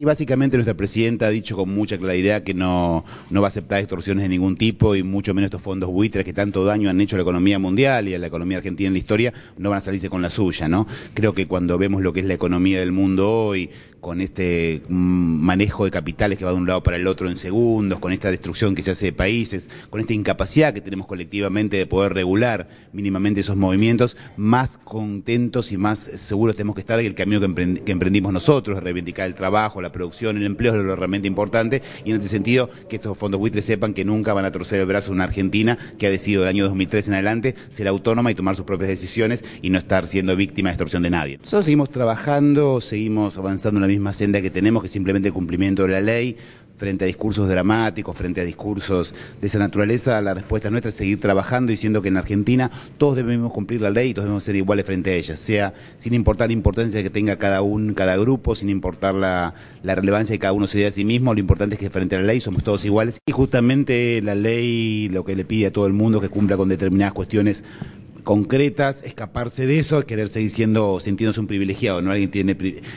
Y básicamente nuestra presidenta ha dicho con mucha claridad que no, no va a aceptar extorsiones de ningún tipo y mucho menos estos fondos buitres que tanto daño han hecho a la economía mundial y a la economía argentina en la historia, no van a salirse con la suya, ¿no? Creo que cuando vemos lo que es la economía del mundo hoy, con este mm, manejo de capitales que va de un lado para el otro en segundos, con esta destrucción que se hace de países, con esta incapacidad que tenemos colectivamente de poder regular mínimamente esos movimientos, más contentos y más seguros tenemos que estar el camino que, emprendimos nosotros, reivindicar el trabajo, la producción, el empleo es lo realmente importante y en este sentido que estos fondos buitres sepan que nunca van a torcer el brazo a una Argentina que ha decidido del año 2003 en adelante ser autónoma y tomar sus propias decisiones y no estar siendo víctima de extorsión de nadie. Nosotros seguimos trabajando, seguimos avanzando en misma senda que tenemos, que simplemente el cumplimiento de la ley, frente a discursos dramáticos, frente a discursos de esa naturaleza, la respuesta nuestra es seguir trabajando diciendo que en Argentina todos debemos cumplir la ley y todos debemos ser iguales frente a ella, sea sin importar la importancia que tenga cada un, cada grupo, sin importar la, la relevancia que cada uno se dé a sí mismo, lo importante es que frente a la ley somos todos iguales y justamente la ley lo que le pide a todo el mundo que cumpla con determinadas cuestiones concretas, escaparse de eso, querer seguir siendo, sintiéndose un privilegiado, ¿no? Alguien tiene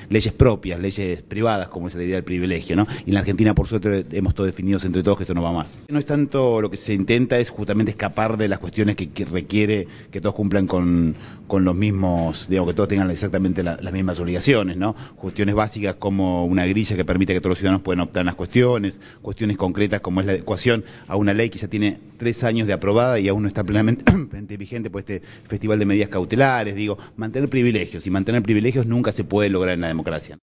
leyes propias, leyes privadas, como es la idea del privilegio, ¿no? Y en la Argentina, por suerte, hemos todo definidos entre todos que esto no va más. No es tanto lo que se intenta, es justamente escapar de las cuestiones que, requiere que todos cumplan con, con los mismos, digamos, que todos tengan exactamente las mismas obligaciones, ¿no? Cuestiones básicas como una grilla que permite que todos los ciudadanos puedan optar en las cuestiones, cuestiones concretas como es la adecuación a una ley que ya tiene tres años de aprobada y aún no está plenamente vigente, pues este Festival de Medidas Cautelares, digo, mantener privilegios. Y mantener privilegios nunca se puede lograr en la democracia.